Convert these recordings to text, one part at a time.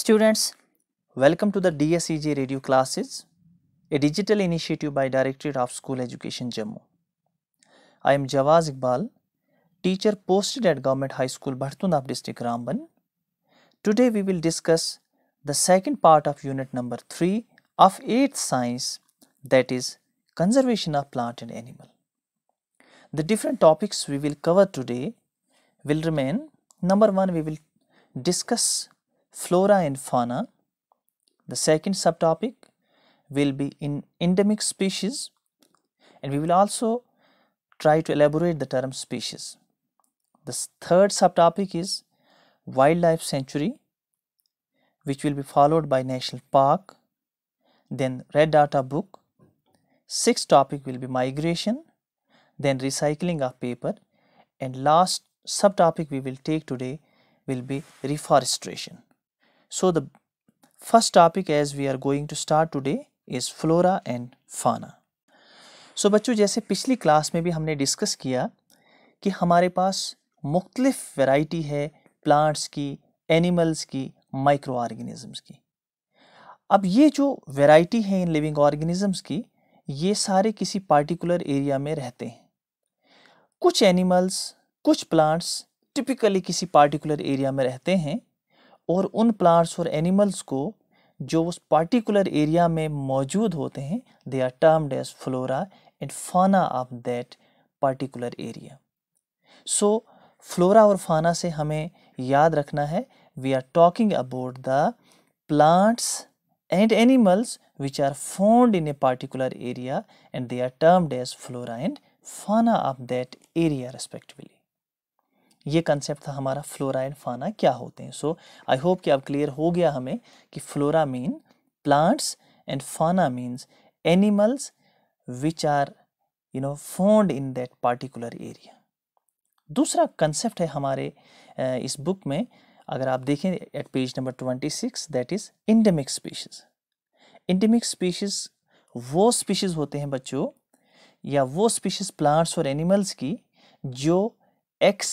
Students, welcome to the DSEJ radio classes, a digital initiative by Directorate of School Education Jammu. I am Jawaz Iqbal, teacher posted at Government High School Bhartunab district Ramban. Today we will discuss the second part of unit number 3 of 8th science that is conservation of plant and animal. The different topics we will cover today will remain number 1 we will discuss flora and fauna. The second subtopic will be in endemic species and we will also try to elaborate the term species. The third subtopic is wildlife sanctuary which will be followed by national park, then red data book. Sixth topic will be migration, then recycling of paper and last subtopic we will take today will be reforestation. So the first topic as we are going to start today is flora and fauna. So so, बच्चों जैसे पिछली class में भी हमने discuss किया कि हमारे पास मुख्तलिफ़ वैरायटी है प्लांट्स की एनिमल्स की माइक्रो ऑर्गेनिज़म्स की अब ये जो वैरायटी है इन लिविंग ऑर्गेनिज़म्स की ये सारे किसी पार्टिकुलर एरिया में रहते हैं कुछ एनिमल्स कुछ प्लांट्स टिपिकली किसी पार्टिकुलर एरिया में रहते हैं और उन प्लांट्स और एनिमल्स को जो उस पार्टिकुलर एरिया में मौजूद होते हैं they are termed as flora and fauna of that particular area so flora और फाना से हमें याद रखना है we are talking about the plants and animals which are found in a particular area and they are termed as flora and fauna of that area respectively ये concept था हमारा flora and फाना क्या होते हैं सो आई होप कि अब clear हो गया हमें कि flora mean plants and fauna means animals which are you know found in that particular area दूसरा कंसेप्ट है हमारे इस बुक में अगर आप देखें at page number twenty six that is endemic species endemic species वो स्पीशीज़ होते हैं बच्चों या वो स्पीशीज़ प्लांट्स और एनिमल्स की जो एक्स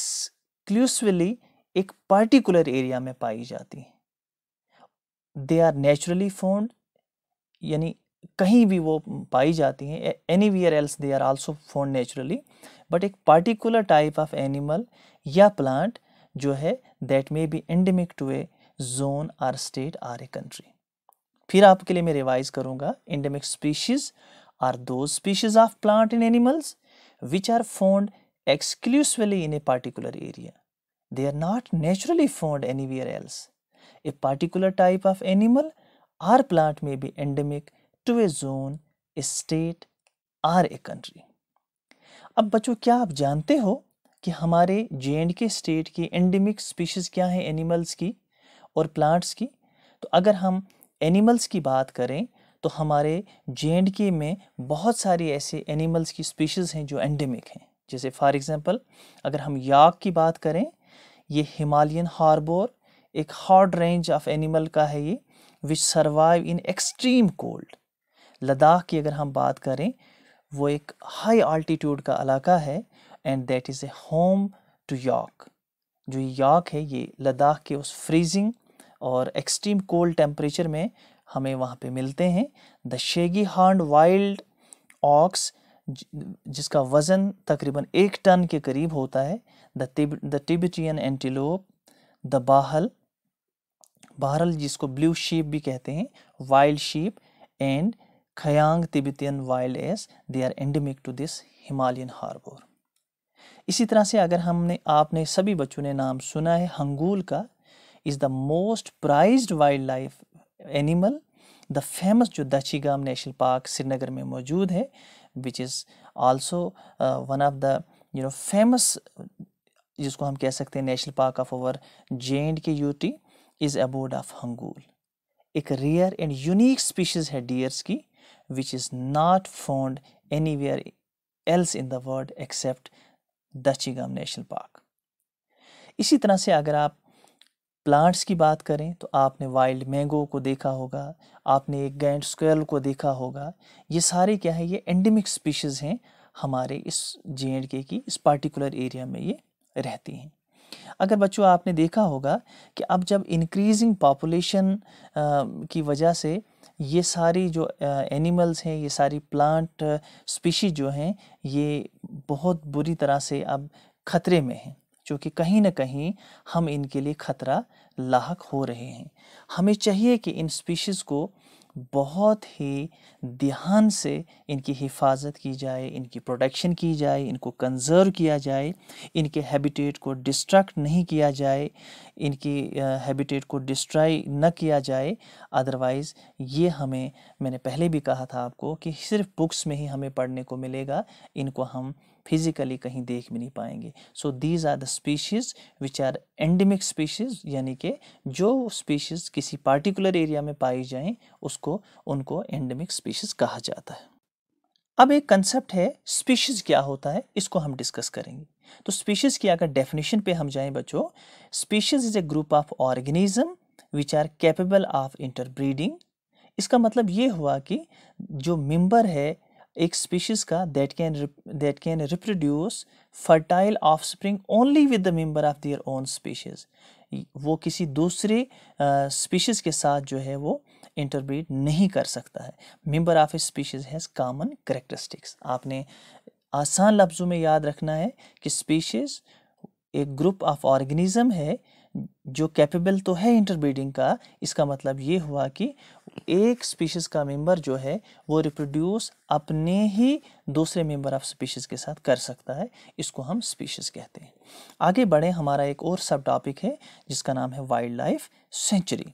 एक्सक्लूसिवली एक पर्टिकुलर एरिया में पाई जाती हैं दे आर नेचुरली फोन्ड यानी कहीं भी वो पाई जाती हैं anywhere else they are also found naturally but एक पार्टिकुलर टाइप ऑफ एनिमल या प्लांट जो है that may be endemic to a zone or state or a country फिर आपके लिए मैं रिवाइज करूँगा endemic species are those species of plant and animals which are found exclusively in a particular area. They are not naturally found anywhere else. A particular type of animal or plant may be endemic to a zone, a state or a country. अब बच्चों क्या आप जानते हो कि हमारे J and K state की endemic species क्या हैं एनिमल्स की और प्लांट्स की तो अगर हम एनिमल्स की बात करें तो हमारे जे एंड के में बहुत सारी ऐसे एनिमल्स की स्पीशीज़ हैं जो एंडेमिक हैं जैसे फॉर एग्ज़ाम्पल अगर हम याक की बात करें ये हिमालयन हार्बोर एक हार्ड रेंज ऑफ एनिमल का है ये which survive in extreme cold Ladakh की अगर हम बात करें वो एक हाई आल्टीट्यूड का इलाका है and that is a home to yak जो याक है ये लद्दाख के उस फ्रीजिंग और एक्सट्रीम कोल्ड टेम्परेचर में हमें वहाँ पे मिलते हैं the shaggy haired wild ox जिसका वज़न तकरीबन एक टन के करीब होता है the the Tibetan antelope the बाहल बाहरल जिसको ब्लू शीप भी कहते हैं wild sheep and kiang Tibetan wild ass they are endemic to this Himalayan harbour इसी तरह से अगर हमने आपने सभी बच्चों ने नाम सुना है हंगूल का is the most prized wild life animal the famous जो दचीगाम नेशनल पार्क श्रीनगर में मौजूद है which is also uh, one of the you know famous जिसको हम कह सकते हैं national park of our J and K UT is abode of hangul एक रेयर एंड यूनिक स्पीशीज़ है डियर्स की which is not found anywhere else in the world except Dachigam national park इसी तरह से अगर आप प्लांट्स की बात करें तो आपने वाइल्ड मैंगो को देखा होगा आपने एक गैंड स्क्वेल को देखा होगा ये सारे क्या है ये एंडेमिक स्पीशीज़ हैं हमारे इस जे एंड के की इस पार्टिकुलर एरिया में ये रहती हैं अगर बच्चों आपने देखा होगा कि अब जब इंक्रीजिंग पॉपुलेशन की वजह से ये सारी जो एनिमल्स हैं ये सारी प्लांट स्पीशीज जो हैं ये बहुत बुरी तरह से अब ख़तरे में हैं क्योंकि कहीं ना कहीं हम इनके लिए ख़तरा लाक हो रहे हैं हमें चाहिए कि इन स्पीशीज़ को बहुत ही ध्यान से इनकी हिफाजत की जाए इनकी प्रोटेक्शन की जाए इनको कंजर्व किया जाए इनके हैबिटेट को डिस्ट्रैक्ट नहीं किया जाए इनकी हैबिटेट को डिस्ट्रॉय न किया जाए अदरवाइज़ ये हमें मैंने पहले भी कहा था आपको कि सिर्फ बुक्स में ही हमें पढ़ने को मिलेगा इनको हम फिजिकली कहीं देख भी नहीं पाएंगे so these are the species which are endemic species यानी कि जो स्पीशीज़ किसी पार्टिकुलर एरिया में पाई जाएं उसको उनको एंडेमिक स्पीशीज़ कहा जाता है अब एक कंसेप्ट है स्पीशीज़ क्या होता है इसको हम डिस्कस करेंगे तो स्पीशीज़ की अगर डेफिनेशन पे हम जाएं बच्चों species is a group of organism which are capable of interbreeding इसका मतलब ये हुआ कि जो मेंबर है एक स्पीशीज का that can that can reproduce fertile offspring only with the member of their own species वो किसी दूसरे स्पीशीज़ के साथ जो है वो इंटरब्रीड नहीं कर सकता है member of a species has common characteristics आपने आसान लफ्ज़ों में याद रखना है कि स्पीशीज़ एक ग्रुप ऑफ ऑर्गेनिज्म है जो कैपेबल तो है इंटरब्रीडिंग का इसका मतलब ये हुआ कि एक स्पीशीज़ का मेंबर जो है वो रिप्रोड्यूस अपने ही दूसरे मेंबर ऑफ स्पीशीज़ के साथ कर सकता है इसको हम स्पीशीज़ कहते हैं आगे बढ़े हमारा एक और सब टॉपिक है जिसका नाम है वाइल्ड लाइफ सेंचुरी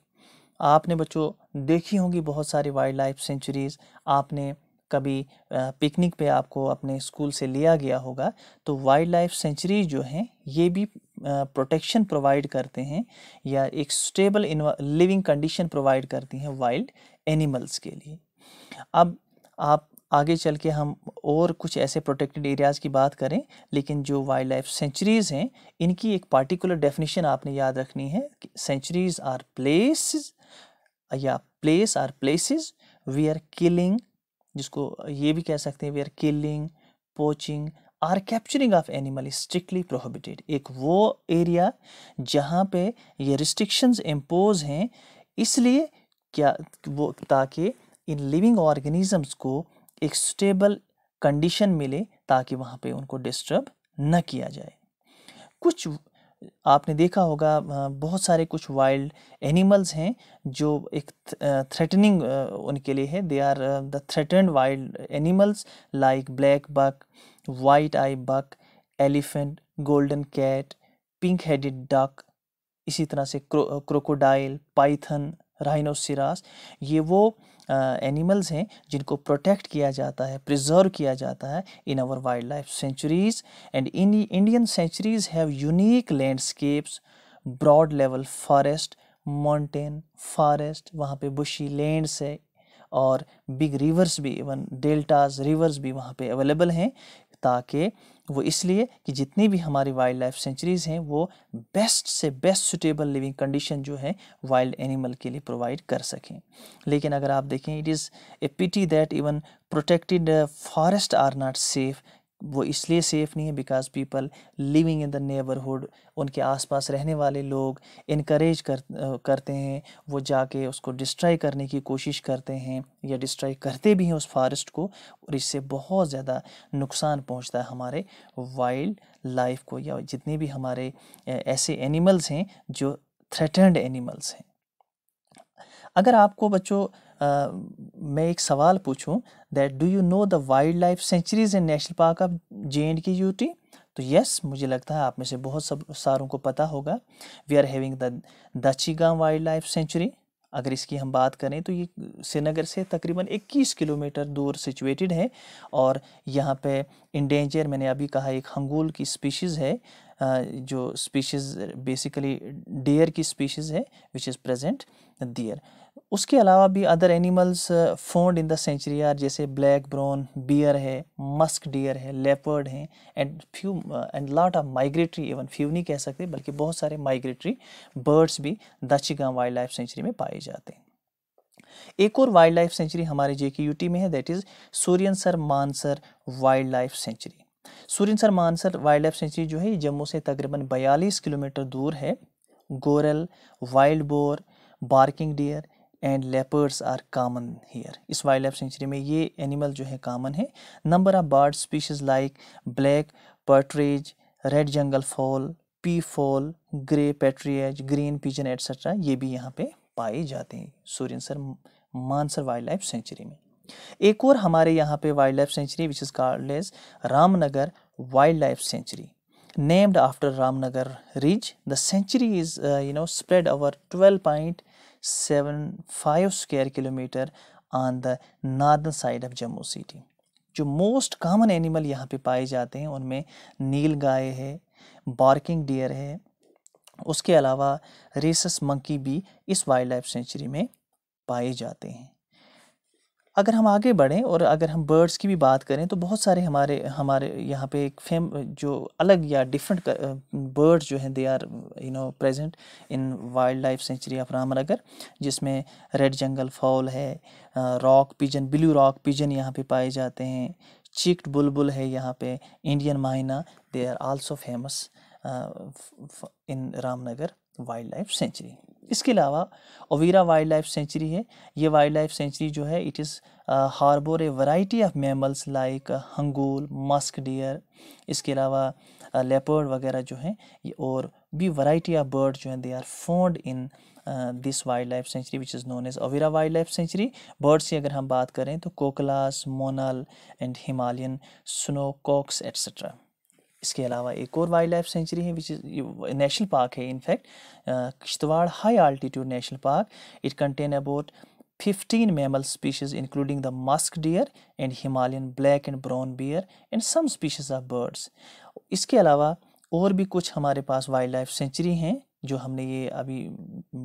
आपने बच्चों देखी होंगी बहुत सारी वाइल्ड लाइफ सेंचुरीज़ आपने कभी पिकनिक पे आपको अपने स्कूल से लिया गया होगा तो वाइल्ड लाइफ सेंचुरी जो हैं ये भी प्रोटेक्शन प्रोवाइड करते हैं या एक स्टेबल लिविंग कंडीशन प्रोवाइड करती हैं वाइल्ड एनिमल्स के लिए अब आप आगे चल के हम और कुछ ऐसे प्रोटेक्टेड एरियाज़ की बात करें लेकिन जो वाइल्ड लाइफ सेंचुरीज़ हैं इनकी एक पार्टिकुलर डेफिनेशन आपने याद रखनी है सेंचुरीज़ आर प्लेस या place are places we are killing जिसको ये भी कह सकते हैं we are killing poaching or capturing of animal is strictly prohibited एक वो एरिया जहाँ पे ये रिस्ट्रिक्शंस इम्पोज हैं इसलिए क्या वो ताकि इन लिविंग ऑर्गेनिजम्स को एक स्टेबल कंडीशन मिले ताकि वहाँ पे उनको डिस्टर्ब न किया जाए कुछ आपने देखा होगा बहुत सारे कुछ वाइल्ड एनिमल्स हैं जो एक थ्रेटनिंग उनके लिए है they are the threaten wild animals like black buck white eye buck elephant golden cat pink headed duck इसी तरह से क्रो, क्रोकोडाइल पाइथन राइनोसिरास ये वो एनिमल्स हैं जिनको प्रोटेक्ट किया जाता है प्रिजर्व किया जाता है in our wild life sanctuaries and in Indian sanctuaries have unique landscapes broad level forest mountain forest वहाँ पे बुशी लैंड्स है और बिग रिवर्स भी इवन डेल्टाज रिवर्स भी वहाँ पे अवेलेबल हैं ताकि वो इसलिए कि जितनी भी हमारी वाइल्ड लाइफ सेंचुरीज़ हैं वो बेस्ट से बेस्ट सुटेबल लिविंग कंडीशन जो है वाइल्ड एनिमल के लिए प्रोवाइड कर सकें लेकिन अगर आप देखें it is a pity that even protected forest are not safe वो इसलिए सेफ़ नहीं है because people living in the neighbourhood उनके आसपास रहने वाले लोग इनक्रेज कर करते हैं वो जाके उसको डिस्ट्रॉय करने की कोशिश करते हैं या डिस्ट्रॉय करते भी हैं उस फॉरेस्ट को और इससे बहुत ज़्यादा नुकसान पहुंचता है हमारे वाइल्ड लाइफ को या जितने भी हमारे ऐसे एनिमल्स हैं जो थ्रेटर्ड एनिमल्स हैं अगर आपको बच्चों मैं एक सवाल पूछूं that do you know the wild life sanctuaries in national park of J and K UT तो यस मुझे लगता है आप में से बहुत सब सारों को पता होगा we are having the Dachigam wild life sanctuary अगर इसकी हम बात करें तो ये श्रीनगर से तकरीबन 21 किलोमीटर दूर सिचुएटेड है और यहाँ पे इंडेंजर मैंने अभी कहा एक हंगूल की स्पीशीज़ है जो स्पीशीज़ बेसिकली डियर की स्पीशीज़ है विच इज़ प्रेजेंट दियर उसके अलावा भी other animals found in the sanctuary are जैसे ब्लैक ब्राउन बियर है मस्क डियर है लेपर्ड हैं and few and lot of migratory even few नहीं कह सकते बल्कि बहुत सारे माइग्रेटरी बर्ड्स भी दक्षिगाम वाइल्ड लाइफ सेंचुरी में पाए जाते हैं एक और वाइल्ड लाइफ सेंचुरी हमारे जे के यूटी में है दैट इज़ सर Mansar wild life sanctuary Surinsar Mansar wild life sanctuary जो है जम्मू से तकरीबन 42 किलोमीटर दूर है goral wild boar barking deer and leopards are common here इस वाइल्ड लाइफ सेंचुरी में ये एनिमल जो है कामन है number of bird species like black partridge red jungle fowl peafowl grey partridge green pigeon etcetera ये भी यहाँ पे पाए जाते हैं सूरिनसर मानसर वाइल्ड लाइफ सेंचुरी में एक और हमारे यहाँ पे wild life sanctuary which is called as Ramnagar wild life sanctuary named Ramnagar ridge the sanctuary is you know spread over twelve point seven five square kilometre on the northern side of Jammu city जो most common animal यहाँ पे पाए जाते हैं उनमें नील गाय है barking deer है उसके अलावा रेसस मंकी भी इस वाइल्ड लाइफ सेंचुरी में पाए जाते हैं अगर हम आगे बढ़ें और अगर हम बर्ड्स की भी बात करें तो बहुत सारे हमारे हमारे यहाँ पे एक फेम जो अलग या डिफरेंट बर्ड्स जो हैं they are you know present in wild life sanctuary of Ramnagar जिसमें रेड जंगल फॉल है rock pigeon blue rock pigeon यहाँ पे पाए जाते हैं चिक्ड बुलबुल है यहाँ पे Indian myna they are also famous in Ramnagar wild life sanctuary इसके अलावा ओवीरा वाइल्ड लाइफ सेंचुरी है ये वाइल्ड लाइफ सेंचुरी जो है it is harbour a variety of mammals like hangul musk deer इसके अलावा लेपर्ड uh, वगैरह जो हैं और भी वराइटी ऑफ बर्ड जो हैं they are found in this wild life sanctuary which is known as Overa wild life sanctuary birds की अगर हम बात करें तो koklass monal and Himalayan snow cocks etcetera इसके अलावा एक और वाइल्ड लाइफ सेंचुरी है विच इज़ नेशनल पार्क है in fact Kishtwar high altitude national park it contain about fifteen mammal species including the musk deer and Himalayan black and brown bear and some species of birds इसके अलावा और भी कुछ हमारे पास wild life sanctuary हैं जो हमने ये अभी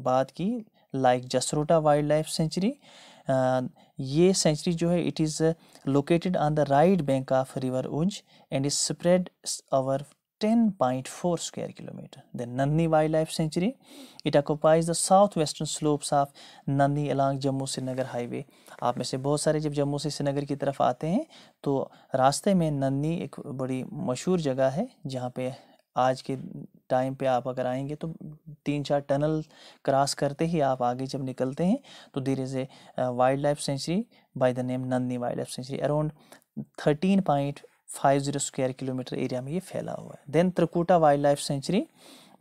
बात की like Jasrota wild life sanctuary ये सेंचुरी जो है it is located on the right bank of river Ujh and is spread over 10.4 the नन्नी wild life sanctuary it It the south western slopes of नन्नी अलॉन्ग जम्मू श्रीनगर हाईवे आप में से बहुत सारे जब जम्मू से श्रीनगर की तरफ आते हैं तो रास्ते में नन्नी एक बड़ी मशहूर जगह है जहाँ पे आज के टाइम पे आप अगर आएंगे तो तीन चार टनल क्रॉस करते ही आप आगे जब निकलते हैं तो there is a wild life sanctuary by the name Nandini wild life sanctuary around thirteen point five zero square kilometre area में ये फैला हुआ है then Trikuta wild life sanctuary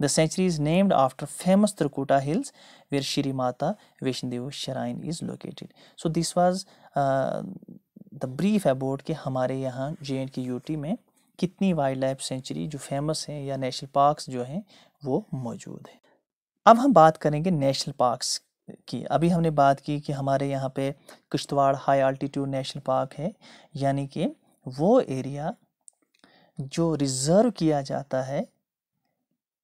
the sanctuary is named after famous Trikuta hills where Shri Mata Vaishnadevi देव is is So so this was the brief about कि हमारे यहाँ J and K UT में कितनी वाइल्ड लाइफ सेंचुरी जो फेमस हैं या नेशनल पार्क्स जो हैं वो मौजूद हैं अब हम बात करेंगे नेशनल पार्क्स की अभी हमने बात की कि हमारे यहाँ पे Kishtwar high altitude national park है यानी कि वो एरिया जो रिज़र्व किया जाता है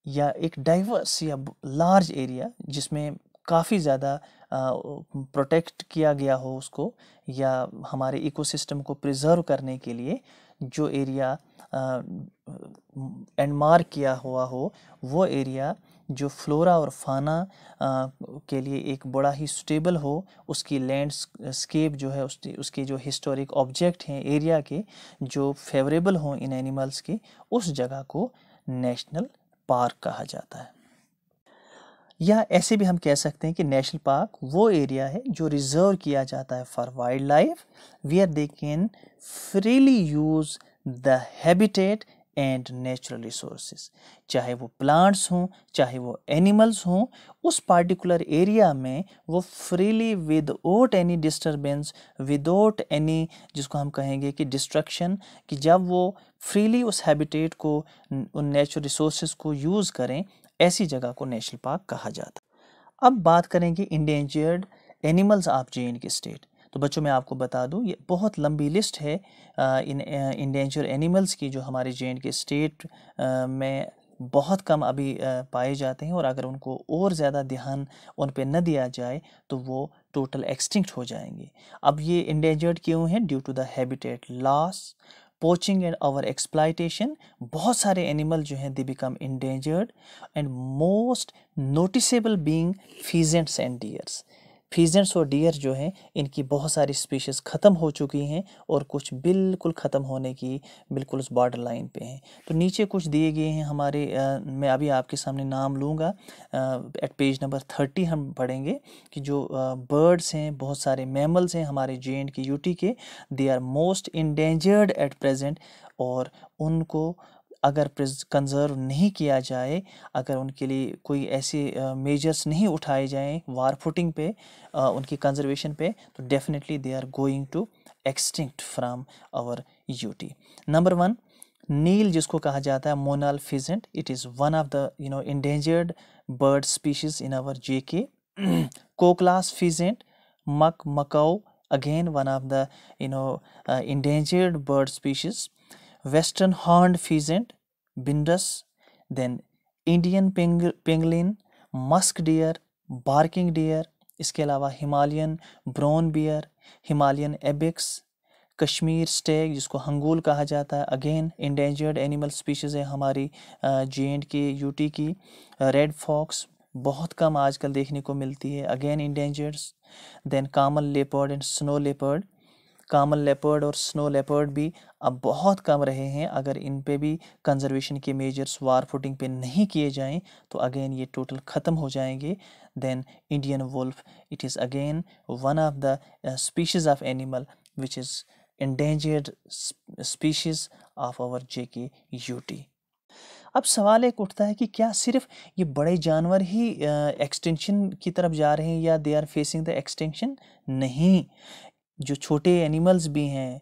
या एक डाइवर्स या लार्ज एरिया जिसमें काफ़ी ज़्यादा प्रोटेक्ट किया गया हो उसको या हमारे इकोसिस्टम को प्रिजर्व करने के लिए जो एरिया एंड मार्क किया हुआ हो वो एरिया जो फ्लोरा और फाना के लिए एक बड़ा ही स्टेबल हो उसकी लैंडस्केप जो है उसकी उसके जो हिस्टोरिक ऑब्जेक्ट हैं एरिया के जो फेवरेबल हों इन एनिमल्स के उस जगह को नेशनल पार्क कहा जाता है या ऐसे भी हम कह सकते हैं कि नेशनल पार्क वो एरिया है जो रिजर्व किया जाता है for wild life we are they can freely use the habitat and natural resource चाहे वो प्लांट्स हों चाहे वो एनिमल्स हों उस पार्टिकुलर एरिया में वो freely without any disturbance without any जिसको हम कहेंगे कि डिस्ट्रक्शन कि जब वो फ्रीली उस हैबिटेट को उन नेचुरल रिसोर्स को यूज़ करें ऐसी जगह को नेशनल पार्क कहा जाता अब बात करेंगे endangered animals of J and K state तो बच्चों मैं आपको बता दूँ ये बहुत लंबी लिस्ट है इन इंडेंजर एनिमल्स की जो हमारे जे के स्टेट में बहुत कम अभी पाए जाते हैं और अगर उनको और ज़्यादा ध्यान उन पर न दिया जाए तो वो टोटल एक्सटिंक्ट हो जाएंगे अब ये इंडेंजर्ड क्यों हैं due to the habitat loss poaching and our exploitation बहुत सारे एनिमल जो हैं they become endangered and most noticeable being pheasants and deers pheasants और डियर जो हैं इनकी बहुत सारी स्पीशीज़ ख़त्म हो चुकी हैं और कुछ बिल्कुल ख़त्म होने की बिल्कुल उस बॉर्डर लाइन पे हैं तो नीचे कुछ दिए गए हैं हमारे आ, मैं अभी आपके सामने नाम लूँगा एट पेज नंबर थर्टी हम पढ़ेंगे कि जो आ, बर्ड्स हैं बहुत सारे मैमल्स हैं हमारे जे एंड के यूटी के they are most endangered at present और उनको अगर कंजर्व नहीं किया जाए अगर उनके लिए कोई ऐसे मेजर्स नहीं उठाए जाएँ वार फुटिंग पे उनकी कंजर्वेशन पे तो definitely they are going to extinct from our UT number one नील जिसको कहा जाता है monal pheasant it is one of the you know endangered bird species in our J K koklass pheasant मक मकाओ again one of the you know endangered bird species western horn pheasant बिंडस then Indian पेंग penguin musk deer barking deer इसके अलावा Himalayan brown bear Himalayan ibex Kashmir स्टेग जिसको हंगूल कहा जाता है अगेन इंडेंजर्ड एनिमल स्पीशीज़ है हमारी जे एंड के यूटी की रेड फॉक्स बहुत कम आजकल देखने को मिलती है again endangers then common leopard and snow leopard common leopard और स्नो लेपर्ड भी अब बहुत कम रहे हैं अगर इन पे भी कंजर्वेशन के मेजर्स वार फुटिंग पे नहीं किए जाएं तो अगेन ये टोटल ख़त्म हो जाएंगे then Indian wolf it is again one of the species of animal which is endangered species of our J K UT अब सवाल एक उठता है कि क्या सिर्फ ये बड़े जानवर ही एक्सटेंशन की तरफ जा रहे हैं या they are facing the extension नहीं जो छोटे एनिमल्स भी हैं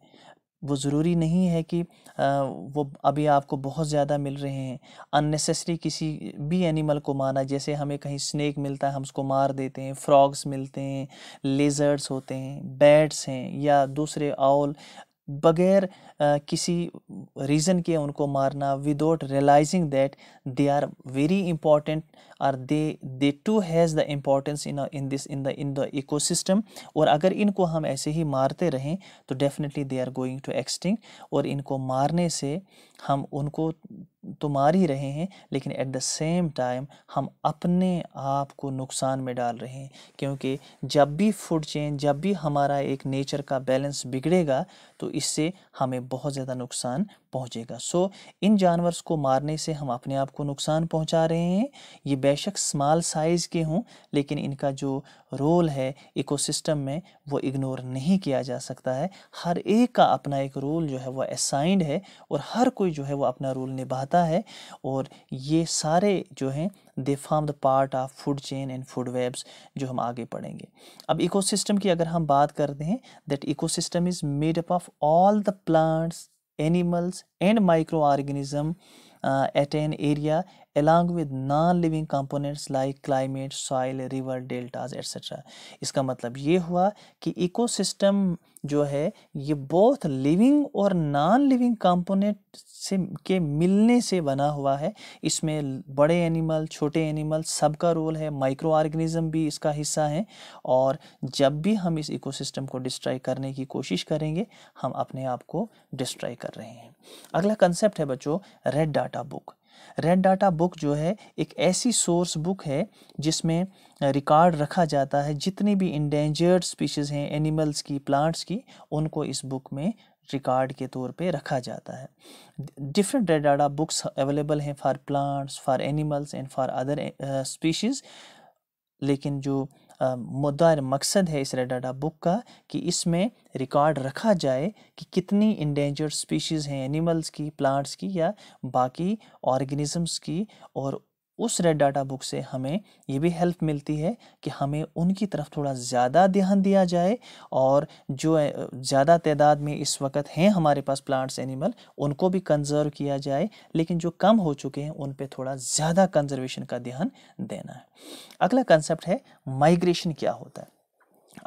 वो ज़रूरी नहीं है कि वो अभी आपको बहुत ज़्यादा मिल रहे हैं अननेसेसरी किसी भी एनिमल को मारना जैसे हमें कहीं स्नैक मिलता है हम उसको मार देते हैं फ्रॉग्स मिलते हैं लेजर्ड्स होते हैं बैट्स हैं या दूसरे आउल बगैर किसी रीज़न के उनको मारना without realising that they are very important और they they to has the importance in in this in the in the system और अगर इनको हम ऐसे ही मारते रहें तो definitely they are going to extinct और इनको मारने से हम उनको तो मार ही रहे हैं लेकिन एट द सेम टाइम हम अपने आप को नुकसान में डाल रहे हैं क्योंकि जब भी फूड चेन जब भी हमारा एक नेचर का बैलेंस बिगड़ेगा तो इससे हमें बहुत ज़्यादा नुकसान पहुँचेगा सो so, इन जानवर्स को मारने से हम अपने आप को नुकसान पहुँचा रहे हैं ये बेशक स्मॉल साइज़ के हों लेकिन इनका जो रोल है इकोसिस्टम में वो इग्नोर नहीं किया जा सकता है हर एक का अपना एक रोल जो है वह असाइंड है और हर कोई जो है वो अपना रोल निभाता है और ये सारे जो हैं they form the part of food chain and food webs जो हम आगे पढ़ेंगे अब इकोसिस्टम की अगर हम बात करते हैं that ecosystem is made up of all the plants animals and micro organism at an area along with non living components like climate soil river deltas etcetera इसका मतलब ये हुआ कि इकोसिस्टम जो है ये बोथ लिविंग और नॉन लिविंग कंपोनेंट से के मिलने से बना हुआ है इसमें बड़े एनिमल छोटे एनिमल सब का रोल है माइक्रो ऑर्गेनिज्म भी इसका हिस्सा है और जब भी हम इस इकोसिस्टम को डिस्ट्रॉय करने की कोशिश करेंगे हम अपने आप को डिस्ट्रॉय कर रहे हैं अगला कंसेप्ट है बच्चों red data book red data book जो है एक ऐसी सोर्स बुक है जिसमें रिकॉर्ड रखा जाता है जितनी भी इंडेंजर्ड स्पीशीज़ हैं एनिमल्स की प्लांट्स की उनको इस बुक में रिकॉर्ड के तौर पे रखा जाता है different red data books available हैं for plants for animals and for other species लेकिन जो मुद्दा मकसद है इस रेडाडा डाटा बुक का कि इसमें रिकॉर्ड रखा जाए कि कितनी इंडेंजर्ड स्पीशीज़ हैं एनिमल्स की प्लांट्स की या बाकी ऑर्गेनिजम्स की और उस रेड डाटा बुक से हमें ये भी हेल्प मिलती है कि हमें उनकी तरफ थोड़ा ज़्यादा ध्यान दिया जाए और जो ज़्यादा तादाद में इस वक्त हैं हमारे पास प्लांट्स एनिमल उनको भी कंजर्व किया जाए लेकिन जो कम हो चुके हैं उन पर थोड़ा ज़्यादा कंजर्वेशन का ध्यान देना है अगला कंसेप्ट है माइग्रेशन क्या होता है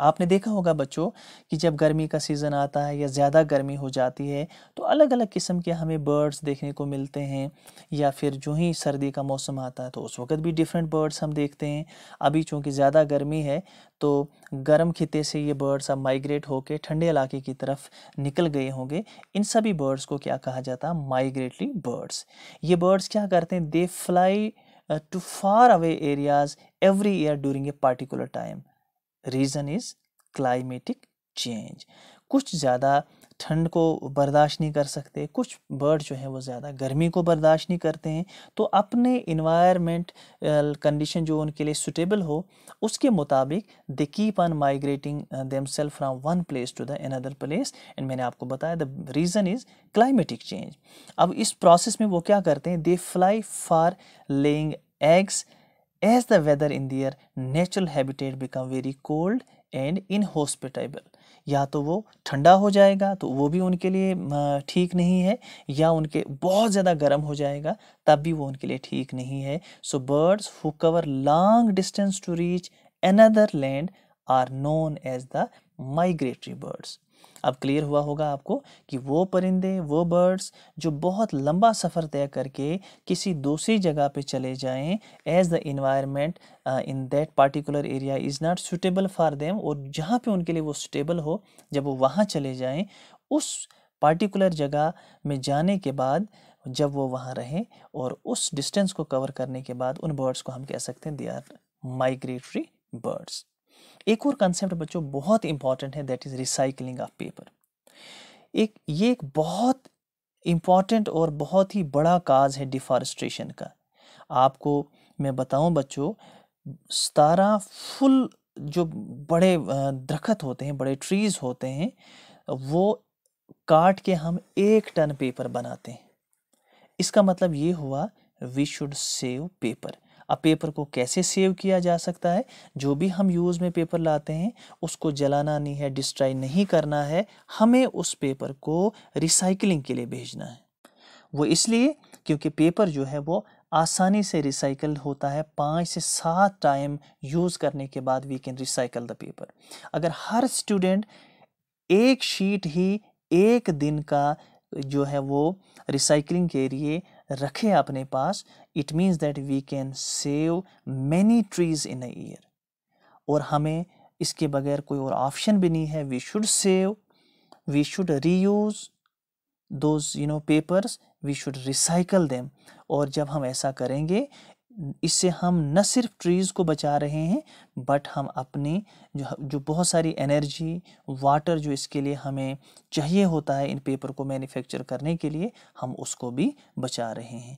आपने देखा होगा बच्चों कि जब गर्मी का सीज़न आता है या ज़्यादा गर्मी हो जाती है तो अलग अलग किस्म के हमें बर्ड्स देखने को मिलते हैं या फिर जो ही सर्दी का मौसम आता है तो उस वक़्त भी डिफरेंट बर्ड्स हम देखते हैं अभी चूँकि ज़्यादा गर्मी है तो गर्म खिते से ये बर्ड्स अब माइग्रेट होकर ठंडे इलाके की तरफ निकल गए होंगे इन सभी बर्ड्स को क्या कहा जाता है माइग्रेटरी बर्ड्स ये बर्ड्स क्या करते हैं they fly to far away areas every year during a particular time reason is climatic change कुछ ज़्यादा ठंड को बर्दाश्त नहीं कर सकते कुछ बर्ड जो है वो ज़्यादा गर्मी को बर्दाश्त नहीं करते हैं तो अपने इन्वायरमेंट कंडीशन जो उनके लिए सुटेबल हो उसके मुताबिक they keep on migrating them self from one place to the another place and मैंने आपको बताया the reason is climatic change अब इस प्रोसेस में वो क्या करते हैं they fly for laying eggs as the weather in their natural habitat become very cold and inhospitable या तो वो ठंडा हो जाएगा तो वो भी उनके लिए ठीक नहीं है या उनके बहुत ज़्यादा गर्म हो जाएगा तब भी वो उनके लिए ठीक नहीं है so birds who cover long distance to reach another land are known as the migratory birds अब क्लियर हुआ होगा आपको कि वो परिंदे वो बर्ड्स जो बहुत लंबा सफ़र तय करके किसी दूसरी जगह पे चले जाएं as the environment in that particular area is not suitable for them और जहाँ पे उनके लिए वो सुटेबल हो जब वो वहाँ चले जाएं उस पार्टिकुलर जगह में जाने के बाद जब वो वहाँ रहें और उस डिस्टेंस को कवर करने के बाद उन बर्ड्स को हम कह सकते हैं दे आर माइग्रेटरी बर्ड्स एक और कंसेप्ट बच्चों बहुत इंपॉर्टेंट है that is recycling of paper एक ये एक बहुत इम्पॉर्टेंट और बहुत ही बड़ा काज है डिफॉरेस्ट्रेशन का आपको मैं बताऊं बच्चों सतारा फुल जो बड़े दरखत होते हैं बड़े ट्रीज़ होते हैं वो काट के हम एक टन पेपर बनाते हैं इसका मतलब ये हुआ वी शुड सेव पेपर अब पेपर को कैसे सेव किया जा सकता है जो भी हम यूज़ में पेपर लाते हैं उसको जलाना नहीं है डिस्ट्रॉय नहीं करना है हमें उस पेपर को रिसाइकलिंग के लिए भेजना है वो इसलिए क्योंकि पेपर जो है वो आसानी से रिसाइकल होता है पाँच से सात टाइम यूज़ करने के बाद we can recycle the paper अगर हर स्टूडेंट एक शीट ही एक दिन का जो है वो रिसाइकलिंग के लिए रखे अपने पास it means that we can save many trees in a year और हमें इसके बगैर कोई और ऑप्शन भी नहीं है we should save we should use those you know papers we should recycle them और जब हम ऐसा करेंगे इससे हम न सिर्फ ट्रीज़ को बचा रहे हैं बट हम अपनी जो जो बहुत सारी एनर्जी वाटर जो इसके लिए हमें चाहिए होता है इन पेपर को मैन्युफैक्चर करने के लिए हम उसको भी बचा रहे हैं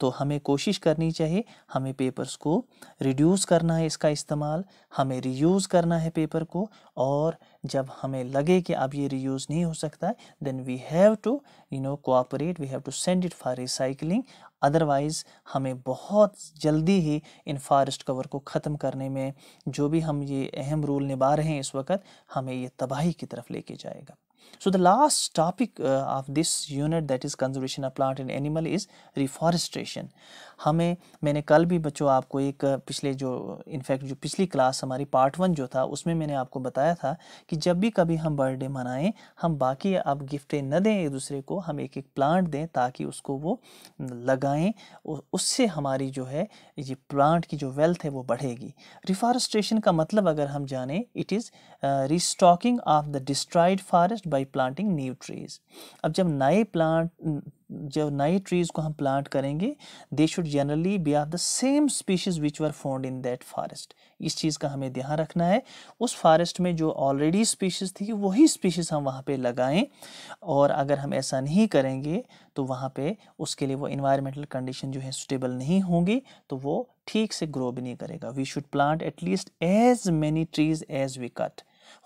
तो हमें कोशिश करनी चाहिए हमें पेपर्स को रिड्यूस करना है इसका इस्तेमाल हमें रीयूज़ करना है पेपर को और जब हमें लगे कि अब ये रीयूज़ नहीं हो सकता then we have to you know cooperate we have to send it for recycling otherwise हमें बहुत जल्दी ही इन फॉरेस्ट कवर को ख़त्म करने में जो भी हम ये अहम रोल निभा रहे हैं इस वक्त हमें ये तबाही की तरफ लेके जाएगा So the last topic uh, of this unit that is conservation of plant and animal is reforestation. हमें मैंने कल भी बच्चों आपको एक uh, पिछले जो इनफैक्ट जो पिछली क्लास हमारी पार्ट वन जो था उसमें मैंने आपको बताया था कि जब भी कभी हम बर्थडे मनाएं हम बाकी आप गिफ्टें न दें एक दूसरे को हम एक एक प्लांट दें ताकि उसको वो लगाएं उससे हमारी जो है ये प्लांट की जो वेल्थ है वो बढ़ेगी रिफॉरेस्टेशन का मतलब अगर हम जानें it is restocking of the destroyed forest by planting new trees अब जब नए प्लांट जब नए ट्रीज़ को हम प्लांट करेंगे they should generally be of the same species which were found in that forest इस चीज़ का हमें ध्यान रखना है उस फॉरेस्ट में जो ऑलरेडी स्पीशीज़ थी वही स्पीशीज़ हम वहाँ पे लगाएं और अगर हम ऐसा नहीं करेंगे तो वहाँ पे उसके लिए वो इन्वायरमेंटल कंडीशन जो है सुटेबल नहीं होंगी तो वो ठीक से ग्रो भी नहीं करेगा we should plant at least as many trees as we cut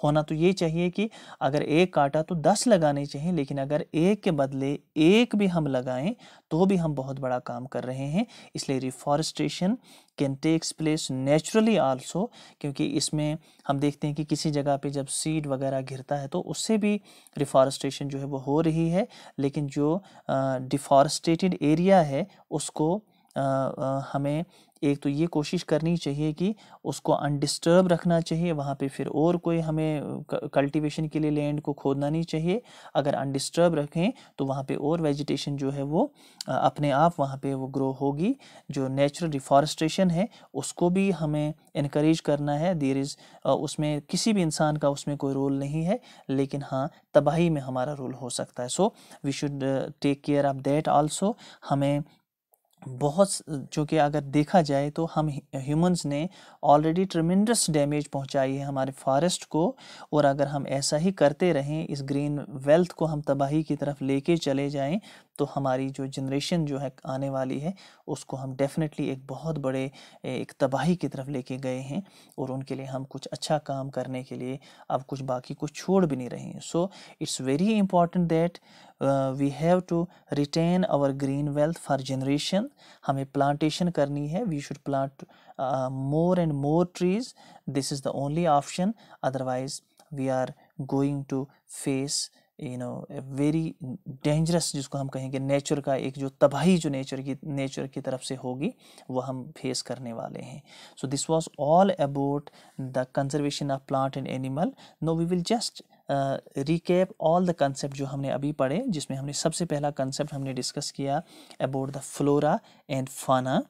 होना तो ये चाहिए कि अगर एक काटा तो दस लगाने चाहिए लेकिन अगर एक के बदले एक भी हम लगाएं तो भी हम बहुत बड़ा काम कर रहे हैं इसलिए reforestation can takes place naturally also क्योंकि इसमें हम देखते हैं कि किसी जगह पे जब सीड वगैरह घिरता है तो उससे भी रिफॉरेस्टेशन जो है वो हो रही है लेकिन जो डिफॉरेस्टेटेड एरिया है उसको uh, uh, हमें एक तो ये कोशिश करनी चाहिए कि उसको अनडिस्टर्ब रखना चाहिए वहाँ पे फिर और कोई हमें कल्टीवेशन के लिए लैंड को खोदना नहीं चाहिए अगर अनडिस्टर्ब रखें तो वहाँ पे और वेजिटेशन जो है वो अपने आप वहाँ पे वो ग्रो होगी जो नेचुरल डिफॉरेस्टेशन है उसको भी हमें इनक्रेज करना है देर इज़ उसमें किसी भी इंसान का उसमें कोई रोल नहीं है लेकिन हाँ तबाही में हमारा रोल हो सकता है so we should take care of that also हमें बहुत जो कि अगर देखा जाए तो हम ह्यूमंस ने ऑलरेडी ट्रमेंडस डैमेज पहुंचाई है हमारे फॉरेस्ट को और अगर हम ऐसा ही करते रहें इस ग्रीन वेल्थ को हम तबाही की तरफ लेके चले जाएं तो हमारी जो जनरेशन जो है आने वाली है उसको हम डेफिनेटली एक बहुत बड़े एक तबाही की तरफ लेके गए हैं और उनके लिए हम कुछ अच्छा काम करने के लिए अब कुछ बाकी कुछ छोड़ भी नहीं रहे हैं so it's very important that we have to retain our green wealth for generation हमें प्लांटेशन करनी है we should plant more and more trees this is the only option otherwise we are going to face you know very dangerous जिसको हम कहेंगे nature का एक जो तबाही जो नेचर की नेचर की तरफ से होगी वह हम फेस करने वाले हैं so this was all about the conservation of plant and animal no we will just recap all the concept जो हमने अभी पढ़े जिसमें हमने सबसे पहला कंसेप्ट हमने डिस्कस किया अबाउट द फ्लोरा एंड फाना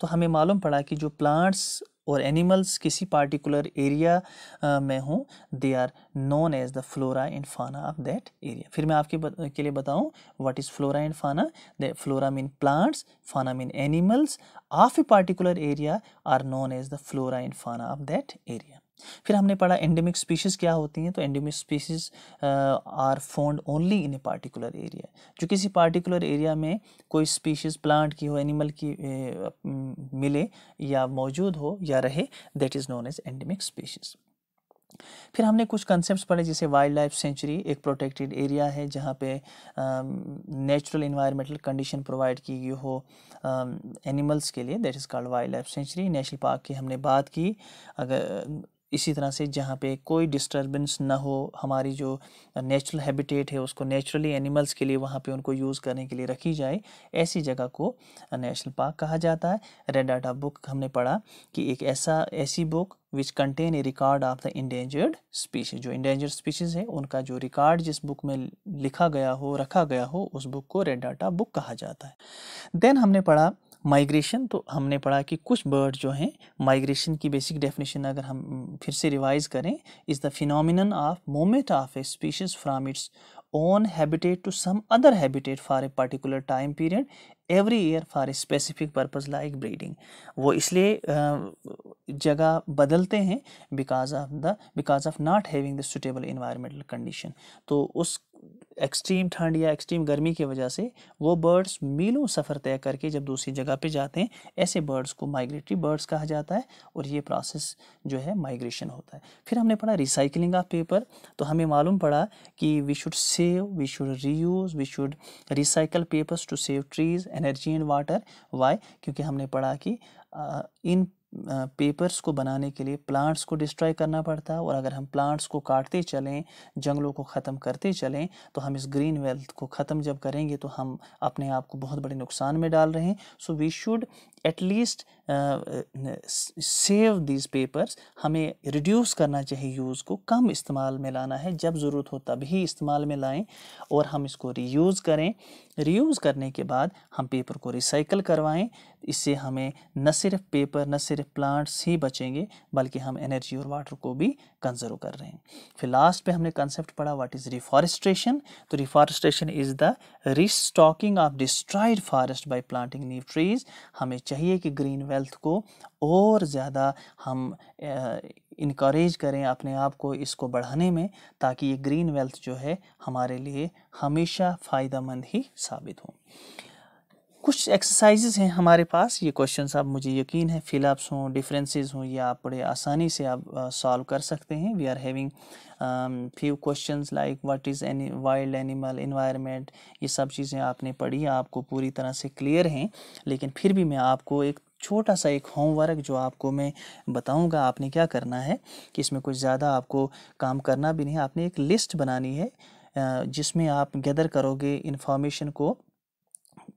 तो हमें मालूम पड़ा कि जो प्लांट्स और एनिमल्स किसी पार्टिकुलर एरिया में हों they are known as the flora and fauna of that area फिर मैं आपके के लिए बताऊं what is flora and fauna the flora mean plants fauna mean animals of a particular area are known as the flora and fauna of that area फिर हमने पढ़ा endemic species क्या होती हैं तो endemic species are found only in a particular area जो किसी particular area में कोई स्पीशीज़ प्लांट की हो एनिमल की ए, मिले या मौजूद हो या रहे that is known as endemic species फिर हमने कुछ कंसेप्ट पढ़े जैसे वाइल्ड लाइफ सेंचुरी एक प्रोटेक्टेड एरिया है जहाँ पे नेचुरल इन्वायरमेंटल कंडीशन प्रोवाइड की गई हो एनिमल्स के लिए that is called wild life sanctuary national park की हमने बात की अगर इसी तरह से जहाँ पे कोई डिस्टरबेंस ना हो हमारी जो नेचुरल हैबिटेट है उसको नेचुरली एनिमल्स के लिए वहाँ पे उनको यूज़ करने के लिए रखी जाए ऐसी जगह को नेशनल पार्क कहा जाता है रेड डाटा बुक हमने पढ़ा कि एक ऐसा ऐसी book which contain a record of the endangered species जो इंडेंजर्ड स्पीशीज़ है उनका जो रिकॉर्ड जिस बुक में लिखा गया हो रखा गया हो उस बुक को रेड डाटा बुक कहा जाता है देन हमने पढ़ा माइग्रेशन तो हमने पढ़ा कि कुछ बर्ड जो हैं माइग्रेशन की बेसिक डेफिनेशन अगर हम फिर से रिवाइज करें is the phenomenon of movement of a species from its own habitat to some other habitat for a particular time period every year for a specific purpose like breeding वो इसलिए जगह बदलते हैं because of the because of not having the suitable environmental condition तो उस extreme ठंड या extreme गर्मी की वजह से वो बर्ड्स मीलों सफ़र तय करके जब दूसरी जगह पे जाते हैं ऐसे बर्ड्स को माइग्रेटरी बर्ड्स कहा जाता है और ये प्रोसेस जो है माइग्रेशन होता है फिर हमने पढ़ा रिसाइकलिंग ऑफ पेपर तो हमें मालूम पड़ा कि we should save we should reuse we should recycle papers to save trees energy and water why क्योंकि हमने पढ़ा कि इन पेपर्स को बनाने के लिए प्लांट्स को डिस्ट्रॉय करना पड़ता है और अगर हम प्लांट्स को काटते चलें जंगलों को ख़त्म करते चलें तो हम इस ग्रीन वेल्थ को ख़त्म जब करेंगे तो हम अपने आप को बहुत बड़े नुकसान में डाल रहे हैं so we should at least save these papers हमें रिड्यूस करना चाहिए यूज़ को कम इस्तेमाल में लाना है जब ज़रूरत हो तभी इस्तेमाल में लाएँ और हम इसको रीयूज़ करें रीयूज़ करने के बाद हम पेपर को रिसाइकल करवाएँ इससे हमें न सिर्फ पेपर न सिर्फ प्लांट्स ही बचेंगे बल्कि हम एनर्जी और वाटर को भी कंजर्व कर रहे हैं फिर लास्ट पे हमने कंसेप्ट पढ़ा व्हाट इज़ रिफॉरेस्ट्रेशन तो reforestation is the restocking of destroyed forest by planting new trees हमें चाहिए कि ग्रीन वेल्थ को और ज़्यादा हम इनक्रेज करें अपने आप को इसको बढ़ाने में ताकि ये ग्रीन वेल्थ जो है हमारे लिए हमेशा फ़ायदा मंद ही साबित हो कुछ एक्सरसाइजेज हैं हमारे पास ये क्वेश्चन आप मुझे यकीन है फिलअप्स हों डिफरेंसेस हों ये आप बड़े आसानी से आप सॉल्व कर सकते हैं we are having few questions like what is any wild animal environment ये सब चीज़ें आपने पढ़ी आपको पूरी तरह से क्लियर हैं लेकिन फिर भी मैं आपको एक छोटा सा एक होमवर्क जो आपको मैं बताऊंगा आपने क्या करना है कि इसमें कुछ ज़्यादा आपको काम करना भी नहीं आपने एक लिस्ट बनानी है जिसमें आप गैदर करोगे इन्फॉर्मेशन को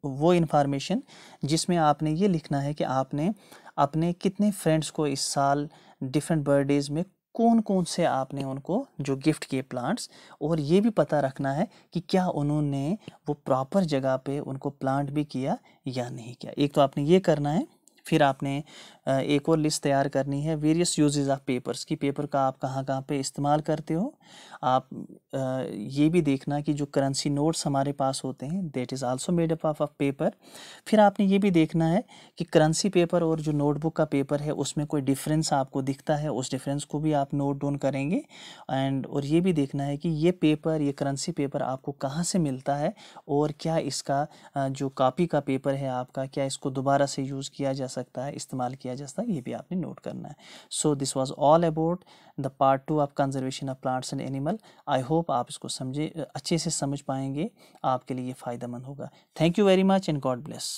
वो इन्फॉर्मेशन जिसमें आपने ये लिखना है कि आपने अपने कितने फ्रेंड्स को इस साल डिफरेंट बर्थडेज़ में कौन कौन से आपने उनको जो गिफ्ट किए प्लांट्स और ये भी पता रखना है कि क्या उन्होंने वो प्रॉपर जगह पे उनको प्लांट भी किया या नहीं किया एक तो आपने ये करना है फिर आपने एक और लिस्ट तैयार करनी है वेरियस यूजेज ऑफ पेपर्स कि पेपर का आप कहाँ कहाँ पे इस्तेमाल करते हो आप ये भी देखना कि जो करेंसी नोट्स हमारे पास होते हैं that is also made up of paper फिर आपने ये भी देखना है कि करेंसी पेपर और जो नोटबुक का पेपर है उसमें कोई डिफरेंस आपको दिखता है उस डिफरेंस को भी आप नोट डाउन करेंगे एंड और ये भी देखना है कि ये पेपर ये करेंसी पेपर आपको कहाँ से मिलता है और क्या इसका जो कापी का पेपर है आपका क्या इसको दोबारा से यूज़ किया जा सकता है इस्तेमाल किया जा सकता है ये भी आपने नोट करना है so this was all about the part two of conservation of plants and animal I hope आप इसको समझे अच्छे से समझ पाएंगे आपके लिए फ़ायदेमंद होगा thank you very much and God bless